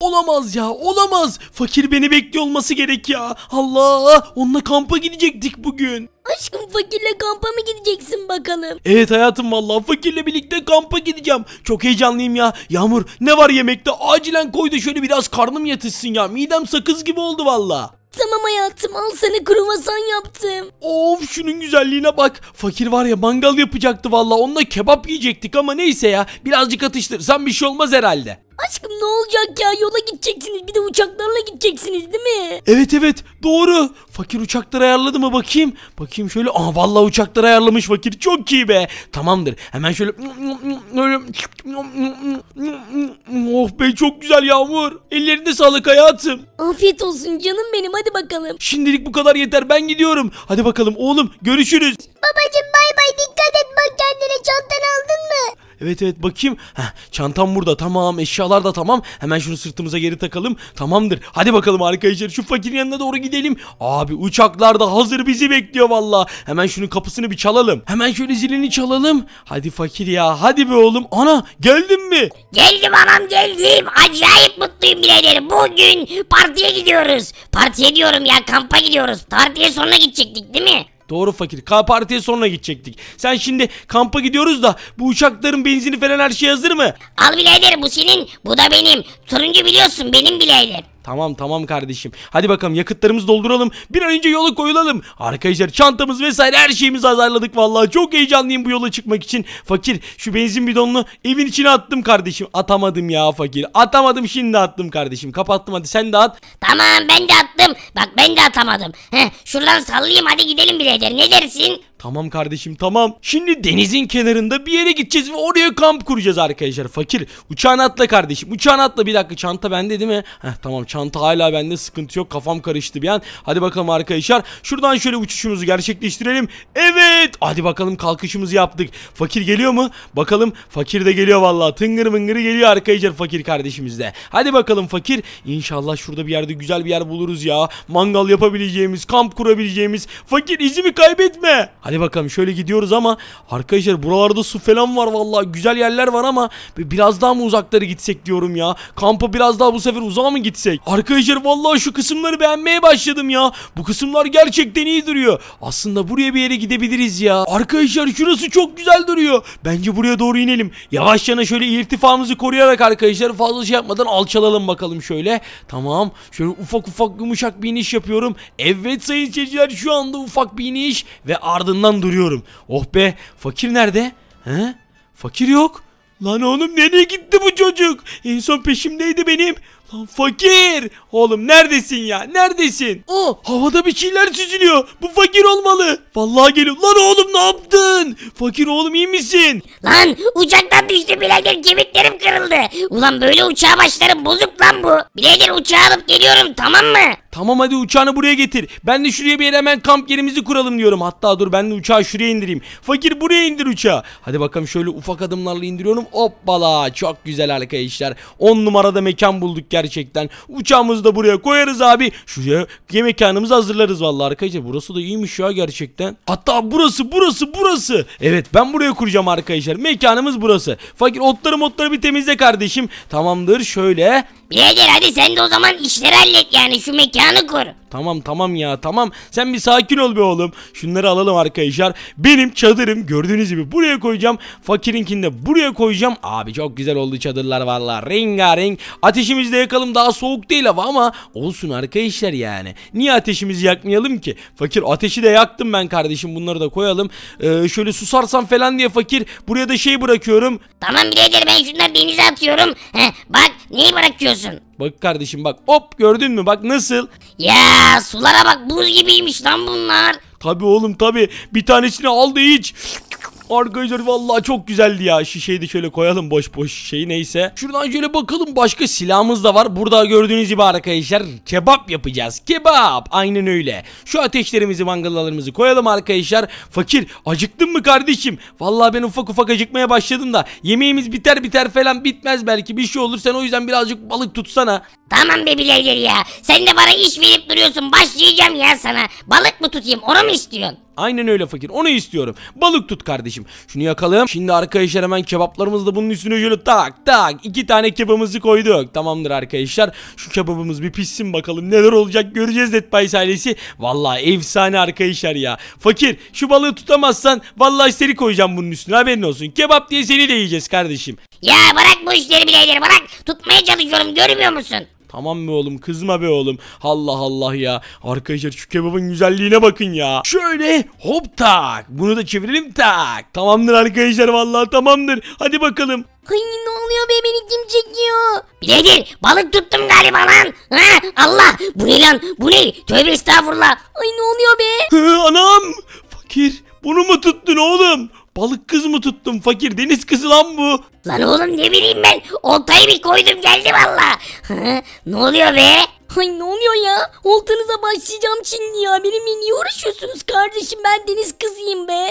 Olamaz ya olamaz. Fakir beni bekliyor olması gerek ya. Allah onunla kampa gidecektik bugün. Aşkım fakirle kampa mı gideceksin bakalım? Evet hayatım vallahi fakirle birlikte kampa gideceğim. Çok heyecanlıyım ya. Yağmur ne var yemekte? Acilen koy da şöyle biraz karnım yatışsın ya. Midem sakız gibi oldu valla. Tamam hayatım al sana kruvasan yaptım. Of şunun güzelliğine bak. Fakir var ya mangal yapacaktı valla. Onunla kebap yiyecektik ama neyse ya. Birazcık atıştırsan bir şey olmaz herhalde. Aşkım ne olacak ya yola gideceksiniz bir de uçaklarla gideceksiniz değil mi? Evet evet doğru. Fakir uçakları ayarladı mı bakayım. Bakayım şöyle. Aa ah, vallahi uçakları ayarlamış fakir. Çok iyi be. Tamamdır. Hemen şöyle Oh be çok güzel Yağmur. Ellerinde sağlık hayatım. Afiyet olsun canım benim hadi bakalım. Şimdilik bu kadar yeter. Ben gidiyorum. Hadi bakalım oğlum görüşürüz. Babacım bay bay dikkat et bak kendine çantanı aldın mı? Evet evet bakayım. Heh, çantam burada tamam eşyalar da tamam. Hemen şunu sırtımıza geri takalım. Tamamdır. Hadi bakalım arkadaşlar şu fakirin yanına doğru gidelim. Abi uçaklar da hazır bizi bekliyor valla. Hemen şunun kapısını bir çalalım. Hemen şöyle zilini çalalım. Hadi fakir ya hadi be oğlum. Ana geldin mi? Geldim anam geldim. Acayip mutluyum birader. Bugün partiye gidiyoruz. Partiye diyorum ya kampa gidiyoruz. Partiye sonra gidecektik değil mi? Doğru fakir. K partiye sonra gidecektik. Sen şimdi kampa gidiyoruz da bu uçakların benzini falan her şey hazır mı? Al bileydir. bu senin bu da benim. Turuncu biliyorsun benim birader. Tamam tamam kardeşim. Hadi bakalım yakıtlarımızı dolduralım. Bir an önce yola koyulalım. Arkadaşlar çantamız vesaire her şeyimizi hazırladık vallahi. Çok heyecanlıyım bu yola çıkmak için. Fakir şu benzin bidonunu evin içine attım kardeşim. Atamadım ya fakir. Atamadım şimdi attım kardeşim. Kapattım hadi sen de at. Tamam ben de attım. Bak ben de atamadım. Heh, şuradan sallayayım hadi gidelim birader. Ne dersin? Tamam kardeşim tamam. Şimdi denizin kenarında bir yere gideceğiz ve oraya kamp kuracağız arkadaşlar. Fakir uçağına atla kardeşim. Uçağına atla bir dakika çanta bende değil mi? Heh, tamam çanta hala bende sıkıntı yok. Kafam karıştı bir an. Hadi bakalım arkadaşlar. Şuradan şöyle uçuşumuzu gerçekleştirelim. Evet. Hadi bakalım kalkışımızı yaptık. Fakir geliyor mu? Bakalım fakir de geliyor vallahi. Tıngır mıngırı geliyor arkadaşlar fakir kardeşimiz de. Hadi bakalım fakir. İnşallah şurada bir yerde güzel bir yer buluruz ya. Mangal yapabileceğimiz, kamp kurabileceğimiz. Fakir izimi kaybetme. Hadi bakalım şöyle gidiyoruz ama arkadaşlar buralarda su falan var vallahi güzel yerler var ama biraz daha mı uzaklara gitsek diyorum ya. Kampa biraz daha bu sefer uzağa mı gitsek? Arkadaşlar vallahi şu kısımları beğenmeye başladım ya. Bu kısımlar gerçekten iyi duruyor. Aslında buraya bir yere gidebiliriz ya. Arkadaşlar şurası çok güzel duruyor. Bence buraya doğru inelim. Yavaşça şöyle irtifamızı koruyarak arkadaşlar fazla şey yapmadan alçalalım bakalım şöyle. Tamam. Şöyle ufak ufak yumuşak bir iniş yapıyorum. Evet sayın seyirciler şu anda ufak bir iniş ve ardından arkasından duruyorum. Oh be fakir nerede? He? Fakir yok. Lan oğlum nereye gitti bu çocuk? En son peşimdeydi benim. Lan fakir! Oğlum neredesin ya? Neredesin? Aa, havada bir şeyler süzülüyor. Bu fakir olmalı. Vallahi geliyor. Lan oğlum ne yaptın? Fakir oğlum iyi misin? Lan uçaktan düştü birader kemiklerim kırıldı. Ulan böyle uçağa başlarım bozuk lan bu. Birader uçağa alıp geliyorum tamam mı? Tamam hadi uçağını buraya getir. Ben de şuraya bir hemen kamp yerimizi kuralım diyorum. Hatta dur ben de uçağı şuraya indireyim. Fakir buraya indir uçağı. Hadi bakalım şöyle ufak adımlarla indiriyorum. Hoppala çok güzel arkadaşlar. 10 numarada mekan bulduk gerçekten. Uçağımızı da buraya koyarız abi. Şuraya mekanımızı hazırlarız vallahi arkadaşlar. Burası da iyiymiş ya gerçekten. Hatta burası burası burası. Evet ben buraya kuracağım arkadaşlar. Mekanımız burası. Fakir otları motları bir temizle kardeşim. Tamamdır şöyle. Birader hadi sen de o zaman işleri hallet yani şu mekan ayağını koru. Tamam tamam ya tamam sen bir sakin ol be oğlum. Şunları alalım arkadaşlar. Benim çadırım gördüğünüz gibi buraya koyacağım. Fakirinkini de buraya koyacağım. Abi çok güzel oldu çadırlar valla rengarenk. Ateşimizi de yakalım daha soğuk değil hava ama olsun arkadaşlar yani. Niye ateşimizi yakmayalım ki? Fakir ateşi de yaktım ben kardeşim bunları da koyalım. Ee, şöyle susarsam falan diye fakir buraya da şey bırakıyorum. Tamam birader ben şunları denize atıyorum. Heh, bak neyi bırakıyorsun? Bak kardeşim bak hop gördün mü bak nasıl? Ya sulara bak buz gibiymiş lan bunlar. Tabi oğlum tabi bir tanesini aldı da iç. Arkadaşlar vallahi çok güzeldi ya. Şişeyi de şöyle koyalım boş boş şeyi neyse. Şuradan şöyle bakalım başka silahımız da var. Burada gördüğünüz gibi arkadaşlar kebap yapacağız. Kebap aynen öyle. Şu ateşlerimizi mangallarımızı koyalım arkadaşlar. Fakir acıktın mı kardeşim? Vallahi ben ufak ufak acıkmaya başladım da yemeğimiz biter biter falan bitmez belki bir şey olur. Sen o yüzden birazcık balık tutsana. Tamam be birader ya. Sen de bana iş verip duruyorsun. Başlayacağım ya sana. Balık mı tutayım onu mu istiyorsun? Aynen öyle fakir. Onu istiyorum. Balık tut kardeşim. Şunu yakalım. Şimdi arkadaşlar hemen kebaplarımızı da bunun üstüne şöyle tak tak. iki tane kebabımızı koyduk. Tamamdır arkadaşlar. Şu kebabımız bir pissin bakalım. Neler olacak göreceğiz Netbice ailesi. Valla efsane arkadaşlar ya. Fakir şu balığı tutamazsan valla seni koyacağım bunun üstüne haberin olsun. Kebap diye seni de yiyeceğiz kardeşim. Ya bırak bu işleri bileydir bırak. Tutmaya çalışıyorum görmüyor musun? Tamam mı oğlum kızma be oğlum. Allah Allah ya. Arkadaşlar şu kebabın güzelliğine bakın ya. Şöyle hop tak. Bunu da çevirelim tak. Tamamdır arkadaşlar vallahi tamamdır. Hadi bakalım. Ay ne oluyor be beni kim çekiyor? nedir balık tuttum galiba lan. Ha, Allah bu ne lan bu ne? Tövbe estağfurullah. Ay ne oluyor be? Hı, anam fakir bunu mu tuttun oğlum? Balık kız mı tuttum fakir? Deniz kızı lan bu. Lan oğlum ne bileyim ben. Oltayı bir koydum geldi valla. ne oluyor be? Ay ne oluyor ya? Oltanıza başlayacağım şimdi ya. Benimle niye uğraşıyorsunuz kardeşim? Ben deniz kızıyım be.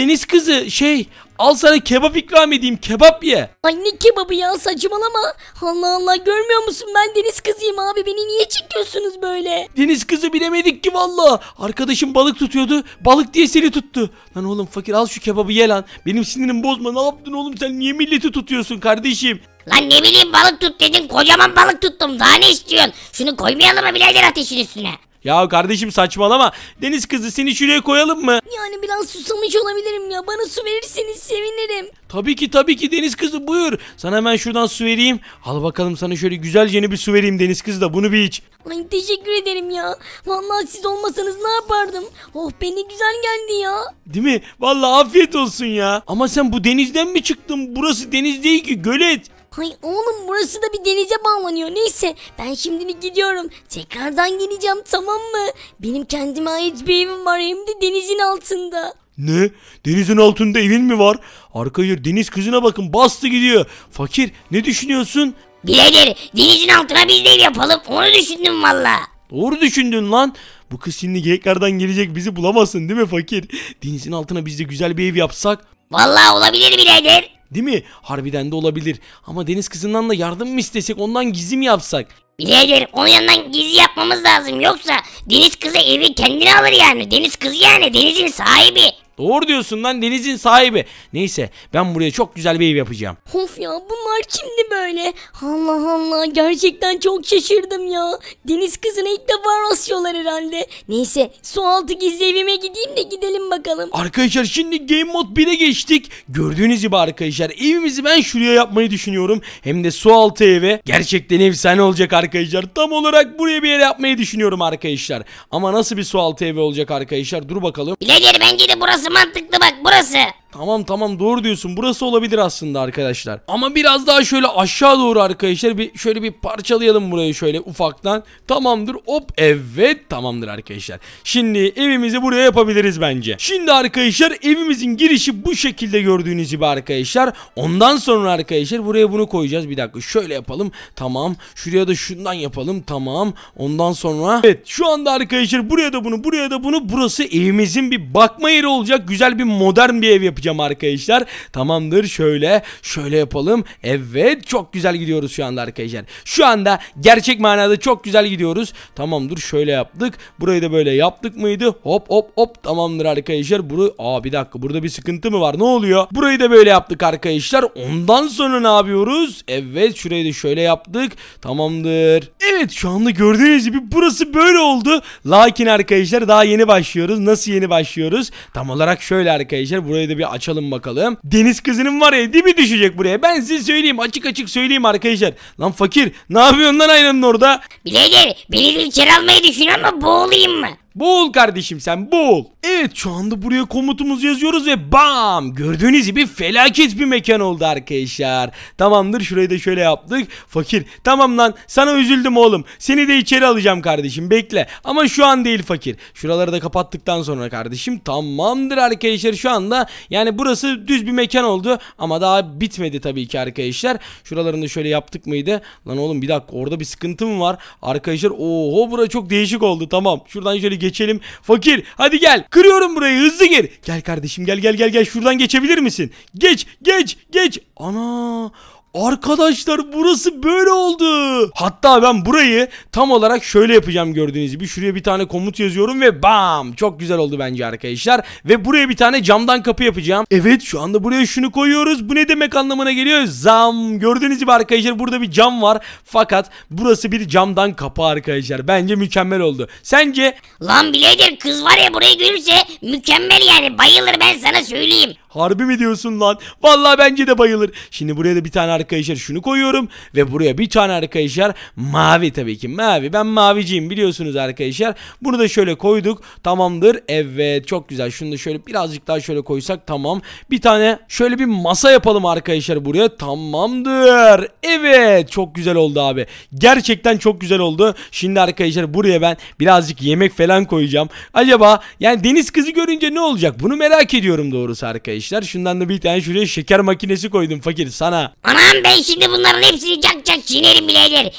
Deniz kızı şey al sana kebap ikram edeyim kebap ye. Ay ne kebabı ya saçmalama. Allah Allah görmüyor musun ben deniz kızıyım abi. Beni niye çekiyorsunuz böyle? Deniz kızı bilemedik ki valla. Arkadaşım balık tutuyordu. Balık diye seni tuttu. Lan oğlum fakir al şu kebabı ye lan. Benim sinirim bozma ne yaptın oğlum sen niye milleti tutuyorsun kardeşim? Lan ne bileyim balık tut dedin kocaman balık tuttum daha ne istiyorsun? Şunu koymayalım mı birader ateşin üstüne? Ya kardeşim saçmalama. Deniz kızı seni şuraya koyalım mı? Yani biraz susamış olabilirim ya. Bana su verirseniz sevinirim. Tabii ki tabii ki Deniz kızı buyur. Sana hemen şuradan su vereyim. Al bakalım sana şöyle güzelce yeni bir su vereyim Deniz kızı da bunu bir iç. Ay teşekkür ederim ya. Vallahi siz olmasanız ne yapardım? Oh beni güzel geldi ya. Değil mi? Vallahi afiyet olsun ya. Ama sen bu denizden mi çıktın? Burası deniz değil ki gölet. Hay oğlum burası da bir denize bağlanıyor. Neyse ben şimdilik gidiyorum. Tekrardan geleceğim tamam mı? Benim kendime ait bir evim var hem de denizin altında. Ne? Denizin altında evin mi var? Arka Arkayır deniz kızına bakın bastı gidiyor. Fakir ne düşünüyorsun? Biledir denizin altına biz de ev yapalım onu düşündüm valla. Doğru düşündün lan. Bu kız şimdi tekrardan gelecek bizi bulamasın değil mi fakir? Denizin altına biz de güzel bir ev yapsak. Valla olabilir biledir. Değil mi? Harbiden de olabilir. Ama deniz kızından da yardım mı istesek ondan gizim mi yapsak? Birader onun yanından gizli yapmamız lazım. Yoksa deniz kızı evi kendine alır yani. Deniz kızı yani denizin sahibi. Doğru diyorsun lan denizin sahibi. Neyse ben buraya çok güzel bir ev yapacağım. Of ya bunlar kimdi böyle? Allah Allah gerçekten çok şaşırdım ya. Deniz kızına ilk defa rastlıyorlar herhalde. Neyse su altı gizli evime gideyim de gidelim bakalım. Arkadaşlar şimdi Game Mode 1'e geçtik. Gördüğünüz gibi arkadaşlar evimizi ben şuraya yapmayı düşünüyorum. Hem de su altı eve. Gerçekten efsane olacak arkadaşlar. Tam olarak buraya bir yer yapmayı düşünüyorum arkadaşlar. Ama nasıl bir su altı evi olacak arkadaşlar? Dur bakalım. Bilader bence de burası mantıklı bak burası. Tamam tamam doğru diyorsun. Burası olabilir aslında arkadaşlar. Ama biraz daha şöyle aşağı doğru arkadaşlar. Bir, şöyle bir parçalayalım burayı şöyle ufaktan. Tamamdır. Hop evet tamamdır arkadaşlar. Şimdi evimizi buraya yapabiliriz bence. Şimdi arkadaşlar evimizin girişi bu şekilde gördüğünüz gibi arkadaşlar. Ondan sonra arkadaşlar buraya bunu koyacağız. Bir dakika şöyle yapalım. Tamam. Şuraya da şundan yapalım. Tamam. Ondan sonra. Evet şu anda arkadaşlar buraya da bunu buraya da bunu. Burası evimizin bir bakma yeri olacak. Güzel bir modern bir ev yapacağız yapacağım arkadaşlar. Tamamdır şöyle şöyle yapalım. Evet çok güzel gidiyoruz şu anda arkadaşlar. Şu anda gerçek manada çok güzel gidiyoruz. Tamamdır şöyle yaptık. Burayı da böyle yaptık mıydı? Hop hop hop tamamdır arkadaşlar. Burayı... Aa bir dakika burada bir sıkıntı mı var? Ne oluyor? Burayı da böyle yaptık arkadaşlar. Ondan sonra ne yapıyoruz? Evet şurayı da şöyle yaptık. Tamamdır. Evet şu anda gördüğünüz gibi burası böyle oldu. Lakin arkadaşlar daha yeni başlıyoruz. Nasıl yeni başlıyoruz? Tam olarak şöyle arkadaşlar. Burayı da bir açalım bakalım. Deniz kızının var ya dibi düşecek buraya. Ben size söyleyeyim açık açık söyleyeyim arkadaşlar. Lan fakir ne yapıyorsun lan ayranın orada? Bilader beni de içeri almayı düşünüyor ama boğulayım mı? Bul kardeşim sen bul. Evet şu anda buraya komutumuzu yazıyoruz ve bam gördüğünüz gibi felaket bir mekan oldu arkadaşlar. Tamamdır şurayı da şöyle yaptık. Fakir tamam lan sana üzüldüm oğlum. Seni de içeri alacağım kardeşim bekle. Ama şu an değil fakir. Şuraları da kapattıktan sonra kardeşim tamamdır arkadaşlar şu anda. Yani burası düz bir mekan oldu ama daha bitmedi tabii ki arkadaşlar. Şuralarını da şöyle yaptık mıydı? Lan oğlum bir dakika orada bir sıkıntım var. Arkadaşlar oho bura çok değişik oldu tamam. Şuradan şöyle geçelim. Fakir hadi gel. Kırıyorum burayı hızlı gir. Gel kardeşim gel gel gel gel şuradan geçebilir misin? Geç geç geç. Ana Arkadaşlar burası böyle oldu. Hatta ben burayı tam olarak şöyle yapacağım gördüğünüz gibi. Şuraya bir tane komut yazıyorum ve bam. Çok güzel oldu bence arkadaşlar. Ve buraya bir tane camdan kapı yapacağım. Evet şu anda buraya şunu koyuyoruz. Bu ne demek anlamına geliyor? Zam. Gördüğünüz gibi arkadaşlar burada bir cam var. Fakat burası bir camdan kapı arkadaşlar. Bence mükemmel oldu. Sence? Lan biledir kız var ya burayı görürse mükemmel yani bayılır ben sana söyleyeyim. Harbi mi diyorsun lan? Vallahi bence de bayılır. Şimdi buraya da bir tane arkadaşlar şunu koyuyorum. Ve buraya bir tane arkadaşlar mavi tabii ki mavi. Ben maviciyim biliyorsunuz arkadaşlar. Bunu da şöyle koyduk. Tamamdır. Evet çok güzel. Şunu da şöyle birazcık daha şöyle koysak tamam. Bir tane şöyle bir masa yapalım arkadaşlar buraya. Tamamdır. Evet çok güzel oldu abi. Gerçekten çok güzel oldu. Şimdi arkadaşlar buraya ben birazcık yemek falan koyacağım. Acaba yani deniz kızı görünce ne olacak? Bunu merak ediyorum doğrusu arkadaşlar arkadaşlar. Şundan da bir tane şuraya şeker makinesi koydum fakir sana. Anam ben şimdi bunların hepsini cak cak çiğnerim birader.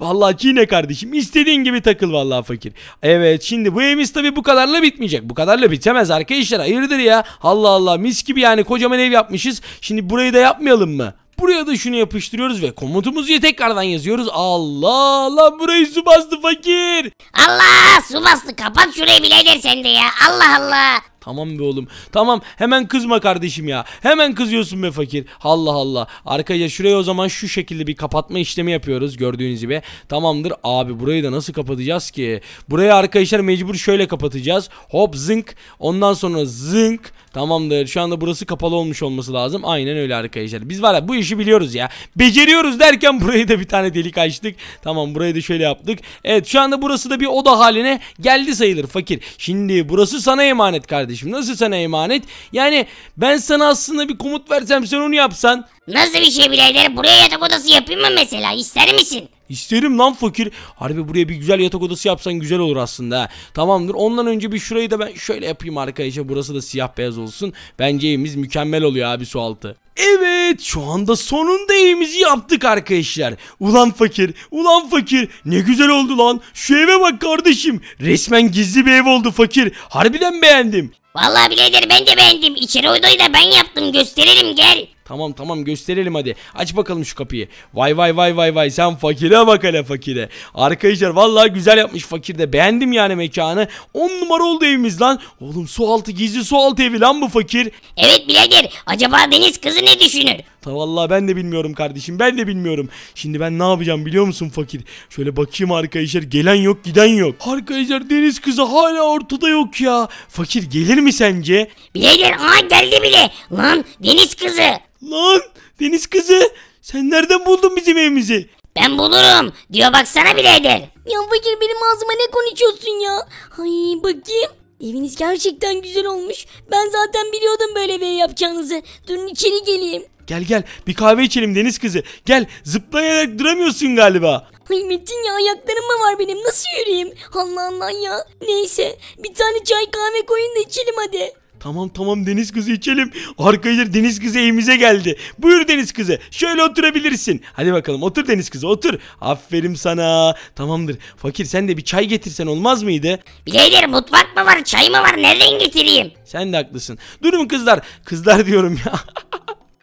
vallahi çiğne kardeşim. istediğin gibi takıl vallahi fakir. Evet şimdi bu evimiz tabi bu kadarla bitmeyecek. Bu kadarla bitemez arkadaşlar. Hayırdır ya? Allah Allah mis gibi yani kocaman ev yapmışız. Şimdi burayı da yapmayalım mı? Buraya da şunu yapıştırıyoruz ve komutumuzu ya tekrardan yazıyoruz. Allah lan burayı su bastı fakir. Allah su bastı kapat şurayı birader sen de ya. Allah Allah. Tamam be oğlum. Tamam hemen kızma kardeşim ya. Hemen kızıyorsun be fakir. Allah Allah. Arkaya şuraya o zaman şu şekilde bir kapatma işlemi yapıyoruz gördüğünüz gibi. Tamamdır abi burayı da nasıl kapatacağız ki? Burayı arkadaşlar mecbur şöyle kapatacağız. Hop zınk. Ondan sonra zınk. Tamamdır. Şu anda burası kapalı olmuş olması lazım. Aynen öyle arkadaşlar. Biz var ya bu işi biliyoruz ya. Beceriyoruz derken burayı da bir tane delik açtık. Tamam burayı da şöyle yaptık. Evet şu anda burası da bir oda haline geldi sayılır fakir. Şimdi burası sana emanet kardeşim. Nasıl sana emanet? Yani ben sana aslında bir komut versem sen onu yapsan. Nasıl bir şey birader? Buraya yatak odası yapayım mı mesela? İster misin? İsterim lan fakir. Harbi buraya bir güzel yatak odası yapsan güzel olur aslında. Tamamdır. Ondan önce bir şurayı da ben şöyle yapayım arkadaşlar. Burası da siyah beyaz olsun. Bence evimiz mükemmel oluyor abi su altı. Evet şu anda sonunda evimizi yaptık arkadaşlar. Ulan fakir, ulan fakir ne güzel oldu lan. Şu eve bak kardeşim. Resmen gizli bir ev oldu fakir. Harbiden beğendim. Vallahi birader ben de beğendim. İçeri odayı da ben yaptım gösteririm gel. Tamam tamam gösterelim hadi. Aç bakalım şu kapıyı. Vay vay vay vay vay sen fakire bak hele fakire. Arkadaşlar vallahi güzel yapmış fakir Beğendim yani mekanı. 10 numara oldu evimiz lan. Oğlum su altı gizli su altı evi lan bu fakir. Evet birader acaba deniz kızı ne düşünür? Ta vallahi ben de bilmiyorum kardeşim. Ben de bilmiyorum. Şimdi ben ne yapacağım biliyor musun fakir? Şöyle bakayım arkadaşlar. Gelen yok giden yok. Arkadaşlar deniz kızı hala ortada yok ya. Fakir gelir mi sence? Birader aa geldi bile. Lan deniz kızı. Lan deniz kızı. Sen nereden buldun bizim evimizi? Ben bulurum. Diyor baksana birader. Ya fakir benim ağzıma ne konuşuyorsun ya? Ay bakayım. Eviniz gerçekten güzel olmuş. Ben zaten biliyordum böyle bir ev yapacağınızı. Durun içeri geleyim. Gel gel bir kahve içelim deniz kızı. Gel zıplayarak duramıyorsun galiba. Ay Metin ya ayaklarım mı var benim nasıl yürüyeyim? Allah Allah ya. Neyse bir tane çay kahve koyun da içelim hadi. Tamam tamam deniz kızı içelim. Arkadaşlar deniz kızı evimize geldi. Buyur deniz kızı. Şöyle oturabilirsin. Hadi bakalım otur deniz kızı otur. Aferin sana. Tamamdır. Fakir sen de bir çay getirsen olmaz mıydı? Bileydir mutfak mı var çay mı var nereden getireyim? Sen de haklısın. Durun kızlar. Kızlar diyorum ya.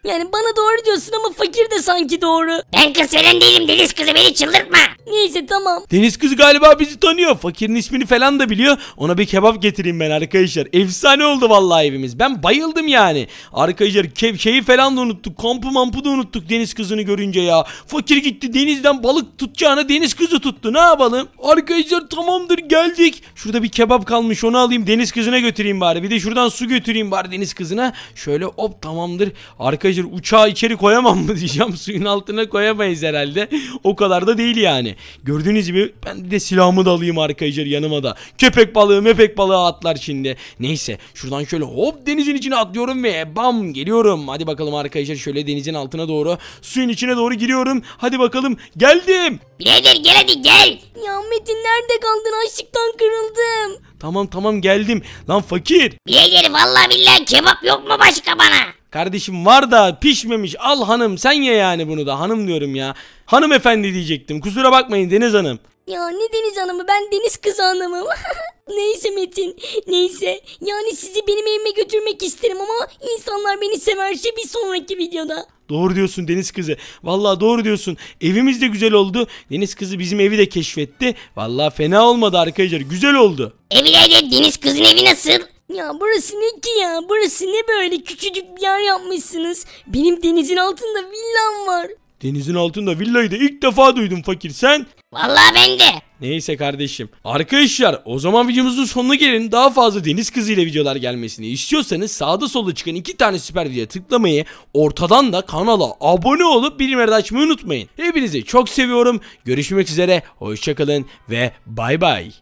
Yani bana doğru diyorsun ama fakir de sanki doğru. Ben kız falan değilim deniz kızı beni çıldırtma. Neyse tamam. Deniz kızı galiba bizi tanıyor. Fakirin ismini falan da biliyor. Ona bir kebap getireyim ben arkadaşlar. Efsane oldu vallahi evimiz. Ben bayıldım yani. Arkadaşlar şeyi falan da unuttuk. Kampı mampı da unuttuk deniz kızını görünce ya. Fakir gitti denizden balık tutacağına deniz kızı tuttu. Ne yapalım? Arkadaşlar tamamdır geldik. Şurada bir kebap kalmış onu alayım deniz kızına götüreyim bari. Bir de şuradan su götüreyim bari deniz kızına. Şöyle hop tamamdır. Arkadaşlar arkadaşlar uçağı içeri koyamam mı diyeceğim. Suyun altına koyamayız herhalde. O kadar da değil yani. Gördüğünüz gibi ben de silahımı da alayım arkadaşlar yanıma da. Köpek balığı mepek balığı atlar şimdi. Neyse şuradan şöyle hop denizin içine atlıyorum ve bam geliyorum. Hadi bakalım arkadaşlar şöyle denizin altına doğru suyun içine doğru giriyorum. Hadi bakalım geldim. Birader gel hadi gel. Ya Metin nerede kaldın açlıktan kırıldım. Tamam tamam geldim. Lan fakir. Birader vallahi billahi kebap yok mu başka bana? Kardeşim var da pişmemiş al hanım sen ye yani bunu da hanım diyorum ya. Hanımefendi diyecektim kusura bakmayın Deniz Hanım. Ya ne Deniz Hanım'ı ben Deniz Kızı Hanım'ım. neyse Metin neyse. Yani sizi benim evime götürmek isterim ama insanlar beni severse bir sonraki videoda. Doğru diyorsun Deniz Kızı. Vallahi doğru diyorsun. Evimiz de güzel oldu. Deniz Kızı bizim evi de keşfetti. Vallahi fena olmadı arkadaşlar. Güzel oldu. Evi de Deniz kızın evi nasıl? Ya burası ne ki ya? Burası ne böyle küçücük bir yer yapmışsınız? Benim denizin altında villam var. Denizin altında villayı da ilk defa duydum fakir sen. Vallahi ben de. Neyse kardeşim. Arkadaşlar o zaman videomuzun sonuna gelin. Daha fazla deniz kızıyla videolar gelmesini istiyorsanız sağda solda çıkan iki tane süper videoya tıklamayı ortadan da kanala abone olup bildirimleri açmayı unutmayın. Hepinizi çok seviyorum. Görüşmek üzere. Hoşçakalın ve bay bay.